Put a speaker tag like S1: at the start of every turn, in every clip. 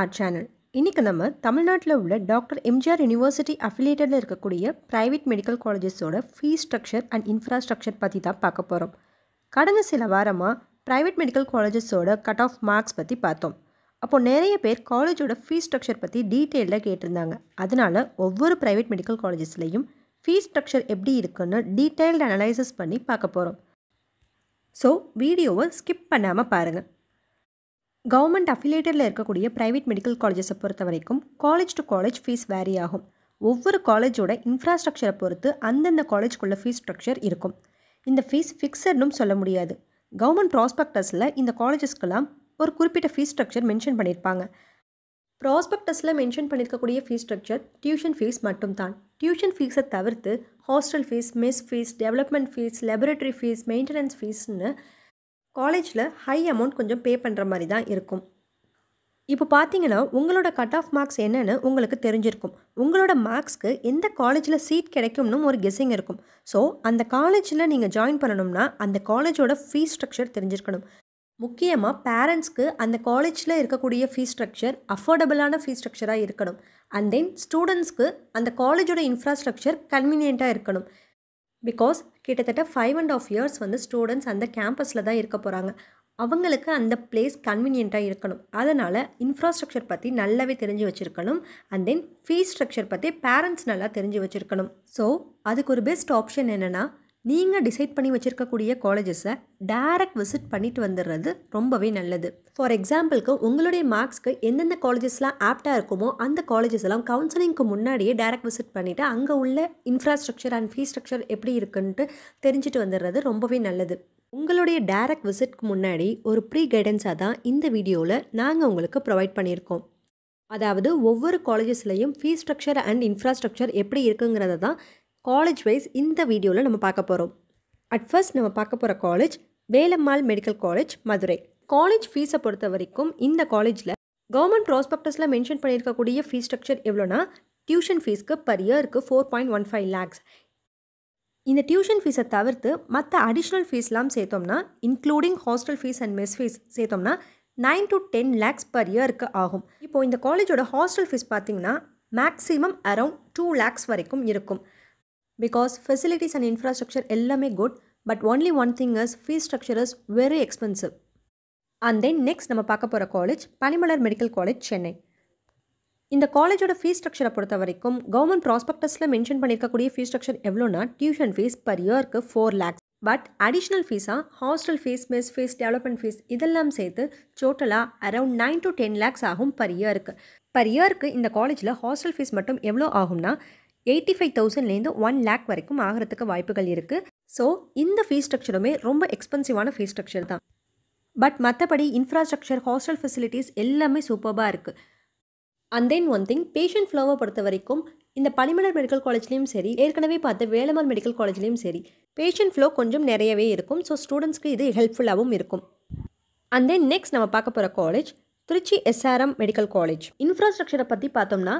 S1: R channel இன்றைக்கி நம்ம தமிழ்நாட்டில் உள்ள டாக்டர் எம்ஜிஆர் யூனிவர்சிட்டி அஃபிலியேட்டடில் இருக்கக்கூடிய ப்ரைவேட் மெடிக்கல் காலேஜஸோட ஃபீஸ் ஸ்ட்ரக்சர் அண்ட் இன்ஃப்ராஸ்ட்ரக்சர் பற்றி தான் பார்க்க போகிறோம் கடந்த சில வாரமாக ப்ரைவேட் மெடிக்கல் காலேஜஸோட கட் ஆஃப் மார்க்ஸ் பற்றி பார்த்தோம் அப்போது நிறைய பேர் காலேஜோட ஃபீஸ் ஸ்ட்ரக்சர் பற்றி டீட்டெயிலில் கேட்டிருந்தாங்க அதனால் ஒவ்வொரு ப்ரைவேட் மெடிக்கல் காலேஜஸ்லேயும் ஃபீஸ் ஸ்ட்ரக்சர் எப்படி இருக்குன்னு டீட்டெயில்டு அனலைசிஸ் பண்ணி பார்க்க போகிறோம் ஸோ வீடியோவை ஸ்கிப் பண்ணாமல் பாருங்கள் கவர்மெண்ட் அஃபிலேட்டடில் இருக்கக்கூடிய ப்ரைவேட் மெடிக்கல் காலேஜஸை பொறுத்த வரைக்கும் college to college fees vary ஆகும் ஒவ்வொரு காலேஜோட இன்ஃப்ராஸ்ட்ரக்சரை பொறுத்து அந்தந்த காலேஜ்க்குள்ள ஃபீஸ் ஸ்ட்ரக்சர் இருக்கும் இந்த ஃபீஸ் ஃபிக்ஸட்னும் சொல்ல முடியாது கவர்மெண்ட் ப்ராஸ்பெக்டஸில் இந்த காலேஜஸ்க்கெல்லாம் ஒரு குறிப்பிட்ட ஃபீஸ் ஸ்ட்ரக்சர் மென்ஷன் பண்ணியிருப்பாங்க ப்ராஸ்பெக்டஸில் மென்ஷன் பண்ணியிருக்கக்கூடிய ஃபீஸ் ஸ்ட்ரக்சர் டியூஷன் ஃபீஸ் மட்டும்தான் டியூஷன் ஃபீஸை தவிர்த்து hostel fees mess fees development fees laboratory fees maintenance ஃபீஸ்னு காலேஜில் ஹை அமௌண்ட் கொஞ்சம் பே பண்ணுற மாதிரி தான் இருக்கும் இப்போ பார்த்தீங்கன்னா உங்களோட கட் ஆஃப் மார்க்ஸ் என்னென்னு உங்களுக்கு தெரிஞ்சிருக்கும் உங்களோட மார்க்ஸ்க்கு எந்த காலேஜில் சீட் கிடைக்கும்னு ஒரு கெஸ்ஸிங் இருக்கும் ஸோ அந்த காலேஜில் நீங்கள் ஜாயின் பண்ணணும்னா அந்த காலேஜோட ஃபீஸ் ஸ்ட்ரக்சர் தெரிஞ்சிருக்கணும் முக்கியமாக பேரண்ட்ஸ்க்கு அந்த காலேஜில் இருக்கக்கூடிய ஃபீஸ் ஸ்ட்ரக்சர் அஃபோர்டபுளான ஃபீஸ் ஸ்ட்ரக்சராக இருக்கணும் அண்ட் தென் ஸ்டூடெண்ட்ஸ்க்கு அந்த காலேஜோட இன்ஃப்ராஸ்ட்ரக்சர் கன்வீனியண்ட்டாக இருக்கணும் பிகாஸ் கிட்டத்தட்ட ஃபைவ் அண்ட் ஆஃப் இயர்ஸ் வந்து ஸ்டூடெண்ட்ஸ் அந்த கேம்பஸில் தான் இருக்க போகிறாங்க அவங்களுக்கு அந்த பிளேஸ் கன்வீனியண்ட்டாக இருக்கணும் அதனால் இன்ஃப்ராஸ்ட்ரக்சர் பற்றி நல்லாவே தெரிஞ்சு வச்சுருக்கணும் அண்ட் தென் ஃபீஸ் ஸ்ட்ரக்சர் பற்றி பேரண்ட்ஸ் நல்லா தெரிஞ்சு வச்சுருக்கணும் ஸோ அதுக்கு ஒரு பெஸ்ட் ஆப்ஷன் என்னென்னா நீங்கள் டிசைட் பண்ணி வச்சுருக்கக்கூடிய காலேஜஸை டேரக்ட் விசிட் பண்ணிட்டு வந்துடுறது ரொம்பவே நல்லது ஃபார் எக்ஸாம்பிளுக்கு உங்களுடைய மார்க்ஸ்க்கு எந்தெந்த காலேஜஸ்லாம் ஆப்டாக இருக்குமோ அந்த காலேஜஸ் எல்லாம் கவுன்சிலிங்க்கு முன்னாடியே டேரக்ட் விசிட் பண்ணிவிட்டு அங்கே உள்ள இன்ஃப்ராஸ்ட்ரக்சர் அண்ட் ஃபீ ஸ்ட்ரக்சர் எப்படி இருக்குன்ட்டு தெரிஞ்சுட்டு வந்துடுறது ரொம்பவே நல்லது உங்களுடைய டேரக்ட் விசிட்க்கு முன்னாடி ஒரு ப்ரீ கைடன்ஸாக தான் இந்த வீடியோவில் நாங்கள் உங்களுக்கு ப்ரொவைட் பண்ணியிருக்கோம் அதாவது ஒவ்வொரு காலேஜஸ்லேயும் ஃபீஸ் ஸ்ட்ரக்சர் அண்ட் இன்ஃப்ராஸ்ட்ரக்சர் எப்படி இருக்குங்கிறத தான் காலேஜ் வைஸ் இந்த வீடியோவில் நம்ம பார்க்க போகிறோம் அட் ஃபர்ஸ்ட் நம்ம பார்க்க போகிற college Velammal medical college Madurai college ஃபீஸை பொறுத்த வரைக்கும் இந்த காலேஜில் கவர்மெண்ட் ப்ராஸ்பெக்டஸில் மென்ஷன் பண்ணியிருக்கக்கூடிய ஃபீஸ் ஸ்ட்ரக்சர் எவ்வளோனா டியூஷன் ஃபீஸ்க்கு பர் இயருக்கு four point one five lakhs இந்த டியூஷன் ஃபீஸை தவிர்த்து மற்ற அடிஷ்னல் ஃபீஸ்லாம் சேர்த்தோம்னா including hostel fees and mess fees சேர்த்தோம்னா nine to ten lakhs per இயருக்கு ஆகும் இப்போது இந்த காலேஜோட ஹாஸ்டல் ஃபீஸ் பார்த்திங்கன்னா மேக்ஸிமம் அரவுண்ட் டூ லேக்ஸ் வரைக்கும் இருக்கும் பிகாஸ் ஃபெசிலிட்டிஸ் அண்ட் இன்ஃப்ராஸ்ட்ரக்சர் எல்லாமே good but only one thing is fees structure is very expensive and then next நம்ம பார்க்க போகிற college Panimalar medical college Chennai இந்த காலேஜோட ஃபீஸ் ஸ்ட்ரக்சரை பொறுத்த வரைக்கும் கவர்மெண்ட் ப்ராஸ்பெக்டஸில் மென்ஷன் பண்ணியிருக்கக்கூடிய ஃபீஸ் ஸ்ட்ரக்சர் எவ்வளோனா டியூஷன் ஃபீஸ் பர் இயருக்கு ஃபோர் லேக்ஸ் பட் அடிஷ்னல் ஃபீஸாக hostel fees mess fees development fees இதெல்லாம் சேர்த்து டோட்டலாக around nine to ten lakhs ஆகும் பர் இயருக்கு பர் இயருக்கு இந்த காலேஜில் ஹாஸ்டல் ஃபீஸ் மட்டும் எவ்வளோ ஆகும்னா எயிட்டி ஃபைவ் தௌசண்ட்லேருந்து ஒன் லேக் வரைக்கும் ஆகிறதுக்கு வாய்ப்புகள் இருக்குது ஸோ இந்த ஃபீஸ் ஸ்ட்ரக்சருமே ரொம்ப எக்ஸ்பென்சிவான ஃபீஸ் ஸ்ட்ரக்சர் தான் பட் மற்றபடி இன்ஃப்ராஸ்ட்ரக்சர் ஹாஸ்டல் ஃபெசிலிட்டிஸ் எல்லாமே சூப்பர்பாக இருக்குது and then one thing patient ஃப்ளோவை பொறுத்த வரைக்கும் இந்த பனிமலர் மெடிக்கல் காலேஜ்லேயும் சரி ஏற்கனவே பார்த்த வேலமார் மெடிக்கல் காலேஜ்லேயும் சரி பேஷண்ட் ஃப்ளோ கொஞ்சம் நிறையவே இருக்கும் ஸோ ஸ்டூடெண்ட்ஸ்க்கு இது ஹெல்ப்ஃபுல்லாகவும் இருக்கும் அண்ட் தென் நெக்ஸ்ட் நம்ம பார்க்க போகிற college Trichy SRM medical college இன்ஃப்ராஸ்ட்ரக்சரை பற்றி பார்த்தோம்னா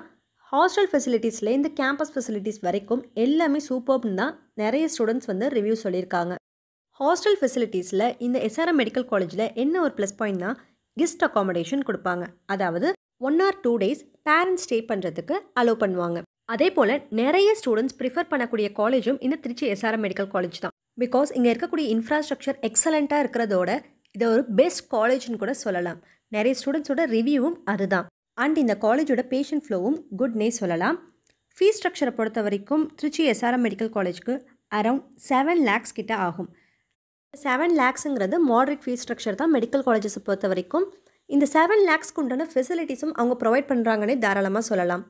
S1: ஹாஸ்டல் ஃபெசிலிட்டிஸில் இந்த கேம்பஸ் ஃபெசிலிட்டிஸ் வரைக்கும் எல்லாமே சூப்பர்னு தான் நிறைய ஸ்டூடெண்ட்ஸ் வந்து ரிவ்யூ சொல்லியிருக்காங்க ஹாஸ்டல் ஃபெசிலிட்டிஸில் இந்த எஸ்ஆர்எம் மெடிக்கல் காலேஜில் என்ன ஒரு ப்ளஸ் பாயிண்ட்னா கெஸ்ட் அக்காமடேஷன் கொடுப்பாங்க அதாவது one or two days parents stay பண்ணுறதுக்கு அலோ பண்ணுவாங்க அதே போல் நிறைய ஸ்டூடெண்ட்ஸ் ப்ரிஃபர் பண்ணக்கூடிய காலேஜும் இந்த திருச்சி எஸ்ஆர்எம் மெடிக்கல் காலேஜ் தான் பிகாஸ் இங்கே இருக்கக்கூடிய இன்ஃப்ராஸ்ட்ரக்சர் எக்ஸலண்ட்டாக இருக்கிறதோட இதை ஒரு பெஸ்ட் காலேஜ்னு கூட சொல்லலாம் நிறைய ஸ்டூடெண்ட்ஸோட ரிவ்யூவும் அதுதான் அண்ட் இந்த காலேஜோட பேஷண்ட் ஃப்ளோவும் குட்னே சொல்லலாம் ஃபீஸ் ஸ்ட்ரக்சரை பொறுத்த வரைக்கும் திருச்சி எஸ்ஆர்எம் மெடிக்கல் காலேஜுக்கு அரவுண்ட் செவன் லேக்ஸ் கிட்ட ஆகும் செவன் லேக்ஸுங்கிறது மாட்ரேட் ஃபீஸ் ஸ்ட்ரக்சர் தான் மெடிக்கல் காலேஜஸை பொறுத்த வரைக்கும் இந்த செவன் லேக்ஸ்க்கு உண்டான ஃபெசிலிட்டிஸும் அவங்க ப்ரொவைட் பண்ணுறாங்கன்னே தாராளமாக சொல்லலாம்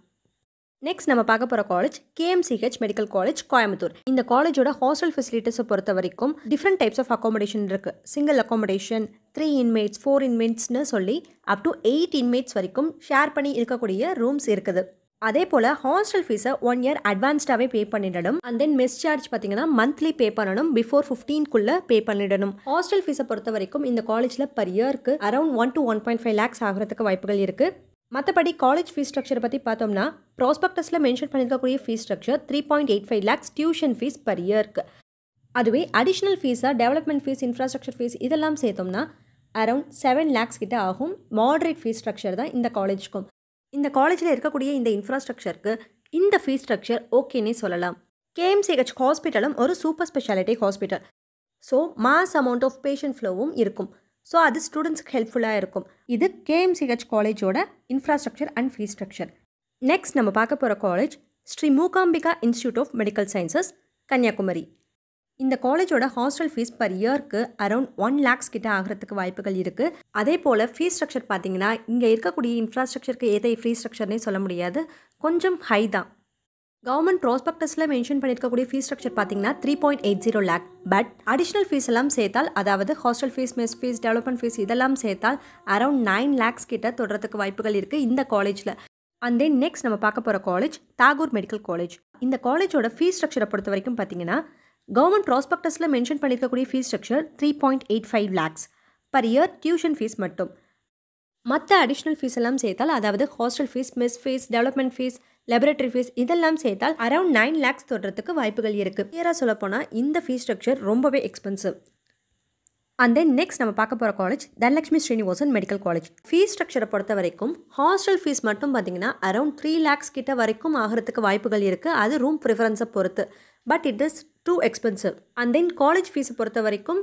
S1: நெக்ஸ்ட் நம்ம பார்க்க போகிற college KMCH medical college Coimbatore இந்த காலேஜோட ஹாஸ்டல் ஃபெசிலிட்டிஸை பொறுத்த வரைக்கும் டிஃப்ரெண்ட் டைப்ஸ் ஆஃப் அக்காமடேஷன் இருக்குது single accommodation three inmates four இன்மேட்ஸ்னு சொல்லி அப் டு எயிட் இன்மேட்ஸ் வரைக்கும் ஷேர் பண்ணி இருக்கக்கூடிய ரூம்ஸ் இருக்குது அதே போல் ஹாஸ்டல் ஃபீஸை ஒன் இயர் அட்வான்ஸ்டாகவே பே பண்ணிடணும் அண்ட் தென் மெஸ் சார்ஜ் பார்த்தீங்கன்னா மந்த்லி பே பண்ணணும் பிஃபோர் ஃபிஃப்டீன்குள்ளே பே பண்ணிடணும் ஹாஸ்டல் ஃபீஸை பொறுத்த வரைக்கும் இந்த காலேஜில் பர் இயருக்கு around one to one point five lakhs ஆகிறதுக்கு வாய்ப்புகள் இருக்குது மற்றபடி காலேஜ் ஃபீஸ் ஸ்ட்ரக்சர் பற்றி பார்த்தோம்னா ப்ராஸ்பெக்டஸில் மென்ஷன் பண்ணியிருக்கக்கூடிய fees structure three point eight five lakhs tuition fees per இயர்க்கு அதுவே அடிஷ்னல் ஃபீஸாக டெவலப்மெண்ட் ஃபீஸ் இன்ஃப்ராஸ்ட்ரக்சர் ஃபீஸ் இதெல்லாம் சேர்த்தோம்னா அரவுண்ட் செவன் லேக்ஸ் கிட்ட ஆகும் மாடரேட் ஃபீஸ் ஸ்ட்ரக்சர் தான் இந்த காலேஜ்க்கும் இந்த காலேஜில் இருக்கக்கூடிய இந்த இன்ஃப்ராஸ்ட்ரக்சருக்கு இந்த ஃபீஸ் ஸ்ட்ரக்சர் ஓகேன்னே சொல்லலாம் கேஎம்சிஹெச் ஹாஸ்பிட்டலும் ஒரு super speciality hospital so mass amount of patient ஃப்ளோவும் இருக்கும் ஸோ அது ஸ்டூடெண்ட்ஸ்க்கு ஹெல்ப்ஃபுல்லாக இருக்கும் இது கேஎம்சிஹெச் காலேஜோட infrastructure and fees structure next நம்ம பார்க்க போகிற college Sri Mookambika institute of medical sciences Kanyakumari இந்த காலேஜோட ஹாஸ்டல் ஃபீஸ் பர் இயர்க்கு அரௌண்ட் ஒன் லேக்ஸ் கிட்ட ஆகிறதுக்கு வாய்ப்புகள் இருக்குது அதே போல் ஃபீஸ் ஸ்ட்ரக்சர் பார்த்தீங்கன்னா இங்கே இருக்கக்கூடிய இன்ஃப்ராஸ்ட்ரக்சருக்கு ஏதை ஃபீஸ் ஸ்ட்ரக்சர்னே சொல்ல முடியாது கொஞ்சம் ஹை தான் கவர்மெண்ட் ப்ராஸ்பெக்டஸில் மென்ஷன் பண்ணியிருக்கக்கூடிய ஃபீஸ் ஸ்ட்ரக்சர் பார்த்தீங்கன்னா three point eight zero lakh but additional fees எல்லாம் சேர்த்தால் அதாவது hostel fees mess fees development fees இதெல்லாம் சேர்த்தால் அரௌண்ட் நைன் லேக்ஸ் கிட்ட தொடர்றதுக்கு வாய்ப்புகள் இருக்குது இந்த காலேஜில் அண்ட் தென் நெக்ஸ்ட் நம்ம பார்க்க போகிற காலேஜ் தாகூர் மெடிக்கல் காலேஜ் இந்த காலேஜோட ஃபீஸ் ஸ்ட்ரக்சரை பொறுத்த வரைக்கும் பார்த்தீங்கன்னா கவர்மெண்ட் ப்ராஸ்பெக்டஸில் மென்ஷன் பண்ணியிருக்கக்கூடிய fees structure three point eight five lakhs per year tuition fees மட்டும் மற்ற அடிஷ்னல் ஃபீஸ் எல்லாம் சேர்த்தால் அதாவது hostel fees mess fees development fees laboratory fees இதெல்லாம் சேர்த்தால் அரௌண்ட் நைன் லேக்ஸ் தொடுறதுக்கு வாய்ப்புகள் இருக்குது கிளியராக போனால் இந்த ஃபீஸ் ஸ்ட்ரக்சர் ரொம்பவே எக்ஸ்பென்சிவ் அண்ட் தென் நெக்ஸ்ட் நம்ம பார்க்க போகிற college Dhanalakshmi Srinivasan medical college fees ஸ்ட்ரக்சரை பொறுத்த வரைக்கும் ஹாஸ்டல் ஃபீஸ் மட்டும் பார்த்தீங்கன்னா அரௌண்ட் த்ரீ லேக்ஸ் கிட்ட வரைக்கும் ஆகிறதுக்கு வாய்ப்புகள் இருக்குது அது ரூம் ப்ரிஃபரன்ஸை பொறுத்து but it is too expensive and then college ஃபீஸை பொறுத்த வரைக்கும்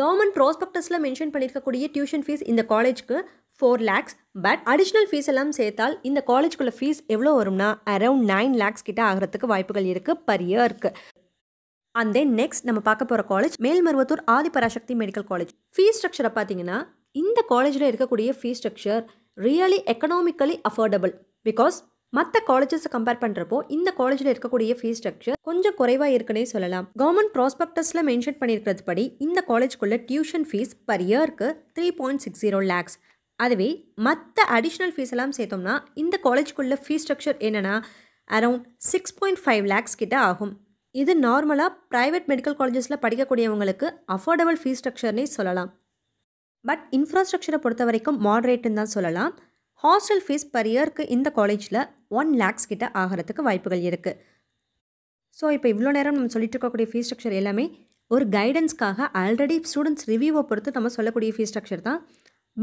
S1: கவர்மெண்ட் ப்ராஸ்பெக்டஸில் மென்ஷன் பண்ணியிருக்கக்கூடிய டியூஷன் ஃபீஸ் இந்த காலேஜ்க்கு four lakhs but additional fees எல்லாம் சேர்த்தால் இந்த காலேஜ்க்குள்ள ஃபீஸ் எவ்வளோ வரும்னா அரவுண்ட் நைன் லேக்ஸ் கிட்ட ஆகிறதுக்கு வாய்ப்புகள் இருக்குது பர் இயர்க்கு அண்ட் தென் நெக்ஸ்ட் நம்ம பார்க்க போகிற college Melmaruvathur Adhiparasakthi medical college fees ஸ்ட்ரக்சரை பார்த்தீங்கன்னா இந்த காலேஜில் இருக்கக்கூடிய fees structure really economically affordable because மற்ற காலேஜஸை கம்பேர் பண்ணுறப்போ இந்த காலேஜில் இருக்கக்கூடிய ஃபீஸ் ஸ்ட்ரக்சர் கொஞ்சம் குறைவாக இருக்குன்னே சொல்லலாம் கவர்மெண்ட் ப்ராஸ்பெக்டஸில் மென்ஷன் பண்ணியிருக்கிறது படி இந்த காலேஜ்குள்ளே டியூஷன் ஃபீஸ் பர் இயருக்கு three point six zero lakhs அதுவே மற்ற அடிஷ்னல் ஃபீஸ் எல்லாம் சேர்த்தோம்னா இந்த காலேஜ்க்குள்ள ஃபீஸ் ஸ்ட்ரக்சர் என்னென்னா around six point five lakhs கிட்ட ஆகும் இது நார்மலாக ப்ரைவேட் மெடிக்கல் காலேஜஸில் படிக்கக்கூடியவங்களுக்கு அஃபோர்டபுள் ஃபீஸ் ஸ்ட்ரக்சர்னே சொல்லலாம் பட் இன்ஃப்ராஸ்ட்ரக்சரை பொறுத்த வரைக்கும் மாடரேட்டுன்னு தான் சொல்லலாம் ஹாஸ்டல் ஃபீஸ் பர் இயருக்கு இந்த காலேஜில் ஒன் லேக்ஸ் கிட்ட ஆகிறதுக்கு வாய்ப்புகள் இருக்குது ஸோ இப்போ இவ்வளோ நேரம் நம்ம சொல்லிட்டு இருக்கக்கூடிய ஃபீஸ் ஸ்ட்ரக்சர் எல்லாமே ஒரு கைடன்ஸ்க்காக ஆல்ரெடி ஸ்டூடெண்ட்ஸ் ரிவ்யூவை பொறுத்து நம்ம சொல்லக்கூடிய ஃபீஸ் ஸ்ட்ரக்சர் தான்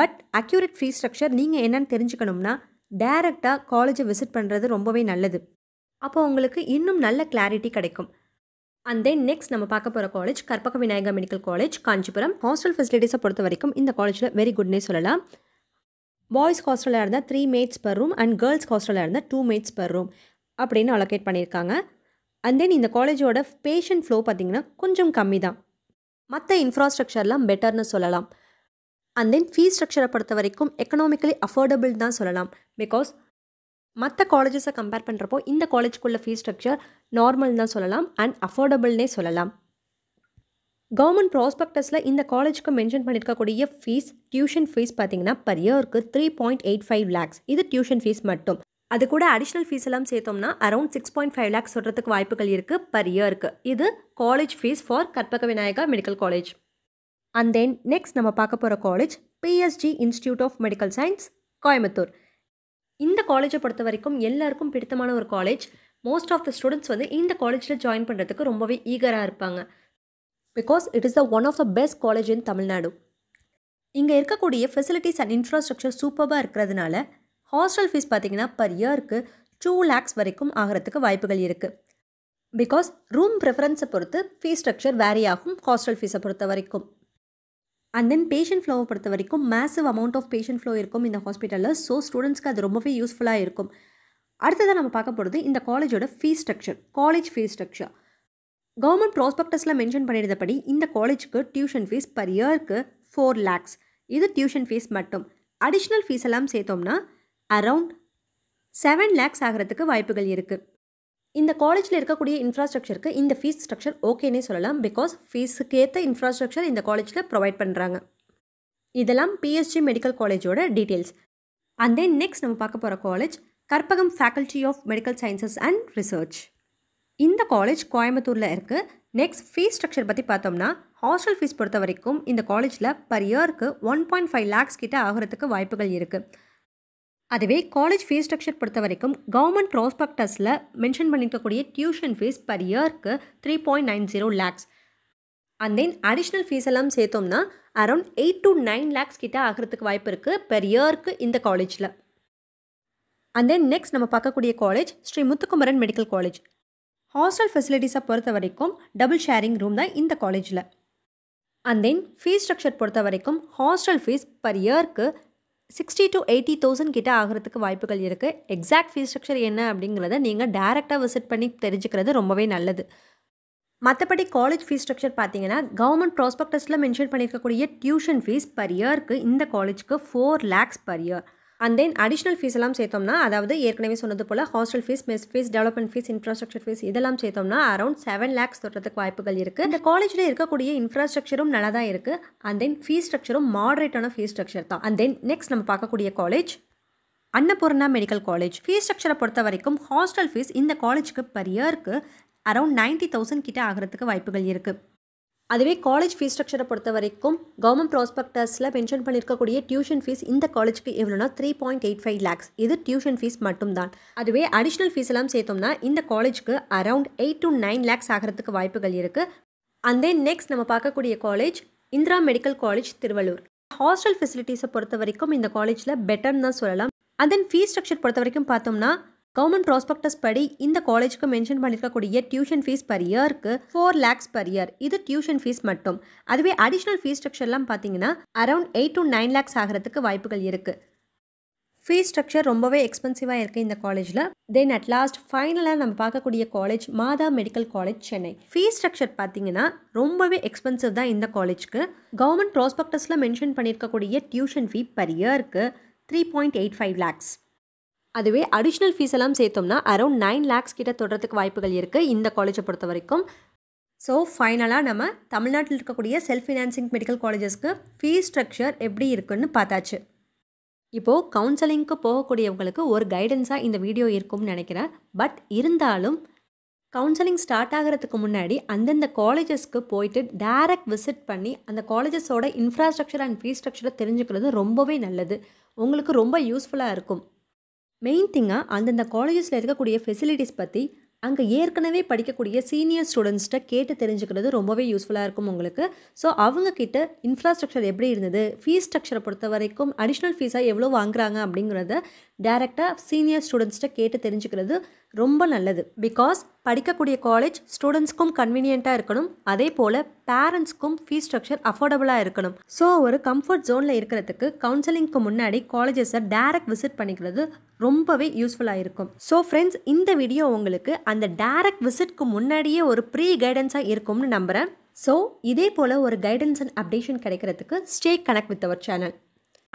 S1: பட் அக்யூரேட் ஃபீஸ் ஸ்ட்ரக்சர் நீங்கள் என்னென்னு தெரிஞ்சுக்கணும்னா டேரெக்டாக காலேஜை விசிட் பண்ணுறது ரொம்பவே நல்லது அப்போ உங்களுக்கு இன்னும் நல்ல கிளாரிட்டி கிடைக்கும் அண்ட் தென் நெக்ஸ்ட் நம்ம பார்க்க போகிற college Karpaga Vinayaga medical college Kanchipuram hostel ஃபெசிலிட்டிஸை பொறுத்த வரைக்கும் இந்த காலேஜில் வெரி குட்னே சொல்லலாம் பாய்ஸ் ஹாஸ்டலாக இருந்தால் three mates per room and girls ஹாஸ்டலாக இருந்தால் டூ மேட்ஸ் பர் ரூம் அப்படின்னு அலோகேட் பண்ணியிருக்காங்க அண்ட் தென் இந்த காலேஜோட பேஷண்ட் ஃப்ளோ பார்த்திங்கன்னா கொஞ்சம் கம்மி தான் மற்ற இன்ஃப்ராஸ்ட்ரக்சர்லாம் பெட்டர்னு சொல்லலாம் அண்ட் தென் ஃபீஸ் ஸ்ட்ரக்சரை பொறுத்த வரைக்கும் எக்கனாமிக்கலி அஃபோர்டபுள் தான் சொல்லலாம் பிகாஸ் மற்ற காலேஜஸை கம்பேர் பண்ணுறப்போ இந்த காலேஜுக்குள்ள ஃபீஸ் ஸ்ட்ரக்சர் நார்மல் தான் சொல்லலாம் அண்ட் அஃபோர்டபுள்னே சொல்லலாம் கவர்மெண்ட் ப்ராஸ்பெக்டஸில் இந்த காலேஜுக்கு மென்ஷன் பண்ணியிருக்கக்கூடிய ஃபீஸ் டியூஷன் ஃபீஸ் பார்த்தீங்கன்னா பர் இயருக்கு three point eight five lakhs இது டியூஷன் ஃபீஸ் மட்டும் அது கூட அடிஷ்னல் ஃபீஸ் எல்லாம் சேர்த்தோம்னா around six point five lakhs சொல்கிறதுக்கு வாய்ப்புகள் இருக்குது பர் இயருக்கு இது college fees for Karpaga Vinayaga medical college and then next நம்ம பார்க்க போகிற college PSG institute of medical science Coimbatore இந்த காலேஜை பொறுத்த வரைக்கும் எல்லாருக்கும் பிடித்தமான ஒரு college most of the students வந்து இந்த காலேஜில் ஜாயின் பண்ணுறதுக்கு ரொம்பவே ஈகராக இருப்பாங்க because it is the one of the best college in Tamil Nadu இங்கே இருக்கக்கூடிய ஃபெசிலிட்டிஸ் அண்ட் இன்ஃப்ராஸ்ட்ரக்சர் சூப்பராக இருக்கிறதுனால ஹாஸ்டல் ஃபீஸ் பார்த்தீங்கன்னா பர் இயருக்கு டூ லேக்ஸ் வரைக்கும் ஆகிறதுக்கு வாய்ப்புகள் இருக்குது பிகாஸ் ரூம் ப்ரிஃபரன்ஸை பொறுத்து ஃபீஸ் ஸ்ட்ரக்சர் வேரி ஆகும் ஹாஸ்டல் ஃபீஸை பொறுத்த வரைக்கும் அண்ட் தென் பேஷண்ட் ஃப்ளோவை பொறுத்த வரைக்கும் massive amount of patient flow இருக்கும் இந்த ஹாஸ்பிட்டலில் ஸோ ஸ்டூடெண்ட்ஸ்க்கு அது ரொம்பவே யூஸ்ஃபுல்லாக இருக்கும் அடுத்ததாக நம்ம பார்க்க போகிறது இந்த காலேஜோட fees structure college fees structure government ப்ராஸ்பெக்டஸில் மென்ஷன் பண்ணியிருந்தபடி இந்த காலேஜுக்கு டியூஷன் ஃபீஸ் பர் இயருக்கு ஃபோர் லேக்ஸ் இது டியூஷன் ஃபீஸ் மட்டும் அடிஷ்னல் ஃபீஸ் எல்லாம் சேர்த்தோம்னா அரவுண்ட் செவன் லேக்ஸ் ஆகிறதுக்கு வாய்ப்புகள் இருக்குது இந்த காலேஜில் இருக்கக்கூடிய இன்ஃப்ராஸ்ட்ரக்சருக்கு இந்த ஃபீஸ் ஸ்ட்ரக்சர் ஓகேனே சொல்லலாம் பிகாஸ் ஃபீஸுக்கு ஏற்ற இன்ஃப்ராஸ்ட்ரக்சர் இந்த காலேஜில் ப்ரொவைட் பண்ணுறாங்க இதெல்லாம் பிஎஸ்ஜி மெடிக்கல் காலேஜோட டீட்டெயில்ஸ் அண்ட் தென் நெக்ஸ்ட் நம்ம பார்க்க போகிற college Karpagam faculty of medical sciences and research இந்த காலேஜ் கோயம்புத்தூரில் இருக்குது நெக்ஸ்ட் ஃபீஸ் ஸ்ட்ரக்சர் பற்றி பார்த்தோம்னா ஹாஸ்டல் ஃபீஸ் பொறுத்த வரைக்கும் இந்த காலேஜில் பர் இயருக்கு ஒன் பாயிண்ட் ஃபைவ் லேக்ஸ் கிட்ட ஆகிறதுக்கு வாய்ப்புகள் இருக்குது அதுவே காலேஜ் ஃபீஸ் ஸ்ட்ரக்சர் பொறுத்த வரைக்கும் கவர்மெண்ட் ப்ராஸ்பெக்டஸில் மென்ஷன் பண்ணியிருக்கக்கூடிய டியூஷன் ஃபீஸ் பர் இயருக்கு three point nine zero lakhs and then additional fees எல்லாம் சேர்த்தோம்னா around eight to nine lakhs கிட்ட ஆகிறதுக்கு வாய்ப்பு இருக்குது பெர் இயருக்கு இந்த காலேஜில் அண்ட் தென் நெக்ஸ்ட் நம்ம பார்க்கக்கூடிய college Sri Muthukumaran medical college hostel ஃபெசிலிட்டிஸை பொறுத்த வரைக்கும் டபுள் ஷேரிங் ரூம் தான் இந்த காலேஜில் அண்ட் தென் ஃபீஸ் ஸ்ட்ரக்சர் பொறுத்த வரைக்கும் ஹாஸ்டல் ஃபீஸ் பர் இயர்க்கு சிக்ஸ்டி டு எயிட்டி தௌசண்ட் கிட்ட ஆகிறதுக்கு வாய்ப்புகள் இருக்குது எக்ஸாக்ட் ஃபீஸ் ஸ்ட்ரக்சர் என்ன அப்படிங்கிறத நீங்கள் டேரெக்டாக விசிட் பண்ணி தெரிஞ்சுக்கிறது ரொம்பவே நல்லது மற்றபடி காலேஜ் ஃபீஸ் ஸ்ட்ரக்சர் பார்த்தீங்கன்னா கவர்மெண்ட் ப்ராஸ்பெக்டஸில் மென்ஷன் பண்ணியிருக்கக்கூடிய டியூஷன் ஃபீஸ் பர் இயருக்கு இந்த காலேஜ்க்கு four lakhs per year and then additional fees எல்லாம் சேர்த்தோம்னா அதாவது ஏற்கனவே சொன்னது போல் hostel fees mess fees development fees infrastructure fees இதெல்லாம் சேர்த்தோம்னா அரௌண்ட் செவன் லேக்ஸ் தொடுறதுக்கு வாய்ப்புகள் இருக்குது இந்த காலேஜில் இருக்கக்கூடிய இன்ஃப்ராஸ்ட்ரக்சரும் நல்லா தான் இருக்குது அண்ட் தென் ஃபீஸ் ஸ்ட்ரக்சரும் மாடரேட்டான ஃபீஸ் ஸ்ட்ரக்சர் தான் அண்ட் தென் நெக்ஸ்ட் நம்ம பார்க்கக்கூடிய college Annapoorna medical college fees ஸ்ட்ரக்சரை பொறுத்த வரைக்கும் ஹாஸ்டல் ஃபீஸ் இந்த காலேஜுக்கு பர் இயருக்கு அரௌண்ட் நைன்ட்டி தௌசண்ட் கிட்ட ஆகிறதுக்கு வாய்ப்புகள் இருக்குது அதுவே காலேஜ் ஃபீஸ் ஸ்ட்ரக்சரை பொறுத்த வரைக்கும் கவர்மெண்ட் ப்ராஸ்பெக்டர்ஸில் மென்ஷன் பண்ணியிருக்கக்கூடிய டியூஷன் ஃபீஸ் இந்த காலேஜுக்கு எவ்வளோனா three point eight five lakhs இது டியூஷன் ஃபீஸ் மட்டும்தான் அதுவே அடிஷ்னல் ஃபீஸ் எல்லாம் சேர்த்தோம்னா இந்த காலேஜுக்கு around eight to nine lakhs ஆகிறதுக்கு வாய்ப்புகள் இருக்குது அண்ட் தென் நெக்ஸ்ட் நம்ம பார்க்கக்கூடிய college Indira medical college Tiruvallur hostel ஃபெசிலிட்டிஸை பொறுத்த வரைக்கும் இந்த காலேஜில் பெட்டர்னு தான் சொல்லலாம் அண்ட் தென் ஃபீஸ் ஸ்ட்ரக்சர் பொறுத்த வரைக்கும் பார்த்தோம்னா கவர்மெண்ட் ப்ராஸ்பெக்டஸ் படி இந்த காலேஜுக்கு மென்ஷன் பண்ணியிருக்கக்கூடிய டியூஷன் ஃபீஸ் பர் இயருக்கு ஃபோர் லேக்ஸ் பர் இயர் இது டியூஷன் ஃபீஸ் மட்டும் அதுவே அடிஷ்னல் ஃபீஸ் ஸ்ட்ரக்சர்லாம் பார்த்தீங்கன்னா around eight to nine lakhs ஆகிறதுக்கு வாய்ப்புகள் இருக்குது ஃபீஸ் ஸ்ட்ரக்சர் ரொம்பவே எக்ஸ்பென்சிவாக இருக்குது இந்த காலேஜில் தென் அட் லாஸ்ட் ஃபைனலாக நம்ம பார்க்கக்கூடிய college Matha medical college Chennai fees structure பார்த்தீங்கன்னா ரொம்பவே எக்ஸ்பென்சிவ் தான் இந்த காலேஜ்க்கு கவர்மெண்ட் ப்ராஸ்பெக்டஸில் மென்ஷன் பண்ணியிருக்கக்கூடிய டியூஷன் ஃபீ பர் இயருக்கு three point eight five lakhs அதுவே அடிஷ்னல் ஃபீஸ் எல்லாம் சேர்த்தோம்னா அரௌண்ட் நைன் லேக்ஸ் கிட்ட தொடர்றதுக்கு வாய்ப்புகள் இருக்குது இந்த காலேஜை பொறுத்த வரைக்கும் ஸோ ஃபைனலாக நம்ம தமிழ்நாட்டில் இருக்கக்கூடிய செல்ஃப் ஃபினான்சிங் மெடிக்கல் காலேஜஸ்க்கு ஃபீஸ் ஸ்ட்ரக்சர் எப்படி இருக்குன்னு பார்த்தாச்சு இப்போது கவுன்சிலிங்க்கு போகக்கூடியவங்களுக்கு ஒரு கைடன்ஸாக இந்த வீடியோ இருக்கும்னு நினைக்கிறேன் பட் இருந்தாலும் கவுன்சிலிங் ஸ்டார்ட் ஆகிறதுக்கு முன்னாடி அந்தந்த காலேஜஸ்க்கு போயிட்டு டேரக்ட் விசிட் பண்ணி அந்த காலேஜஸோட இன்ஃப்ராஸ்ட்ரக்சர் அண்ட் ஃபீஸ் ஸ்ட்ரக்சரை தெரிஞ்சுக்கிறது ரொம்பவே நல்லது உங்களுக்கு ரொம்ப யூஸ்ஃபுல்லாக இருக்கும் மெயின் திங்காக அந்தந்த காலேஜஸில் இருக்கக்கூடிய ஃபெசிலிட்டிஸ் பற்றி அங்கே ஏற்கனவே படிக்கக்கூடிய சீனியர் ஸ்டூடெண்ட்ஸ்கிட்ட கேட்டு தெரிஞ்சுக்கிறது ரொம்பவே யூஸ்ஃபுல்லாக இருக்கும் உங்களுக்கு ஸோ அவங்கக்கிட்ட இன்ஃப்ராஸ்ட்ரக்சர் எப்படி இருந்தது ஃபீஸ் ஸ்ட்ரக்சரை பொறுத்த வரைக்கும் அடிஷ்னல் ஃபீஸாக எவ்வளோ வாங்குறாங்க அப்படிங்கிறத டேரெக்டாக சீனியர் ஸ்டூடெண்ட்ஸ்கிட்ட கேட்டு தெரிஞ்சுக்கிறது ரொம்ப நல்லது பிகாஸ் படிக்கக்கூடிய காலேஜ் ஸ்டூடெண்ட்ஸ்க்கும் கன்வீனியண்ட்டாக இருக்கணும் அதே போல் பேரண்ட்ஸ்க்கும் ஃபீஸ் ஸ்ட்ரக்சர் அஃபோர்டபுளாக இருக்கணும் ஸோ ஒரு கம்ஃபர்ட் ஜோனில் இருக்கிறதுக்கு கவுன்சிலிங்க்கு முன்னாடி காலேஜஸை டேரக்ட் விசிட் பண்ணிக்கிறது ரொம்பவே யூஸ்ஃபுல்லாக இருக்கும் ஸோ ஃப்ரெண்ட்ஸ் இந்த வீடியோ உங்களுக்கு அந்த டேரக்ட் விசிட்க்கு முன்னாடியே ஒரு ப்ரீ கைடன்ஸாக இருக்கும்னு நம்புகிறேன் ஸோ இதே போல் ஒரு கைடன்ஸ் அண்ட் அப்டேஷன் கிடைக்கிறதுக்கு stay connect with our channel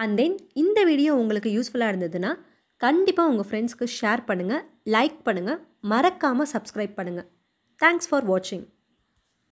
S1: and then இந்த வீடியோ உங்களுக்கு யூஸ்ஃபுல்லாக இருந்ததுன்னா கண்டிப்பாக உங்கள் ஃப்ரெண்ட்ஸ்க்கு ஷேர் பண்ணுங்கள் லைக் பண்ணுங்கள் மறக்காமல் சப்ஸ்கிரைப் பண்ணுங்கள் தேங்க்ஸ் ஃபார் வாட்சிங்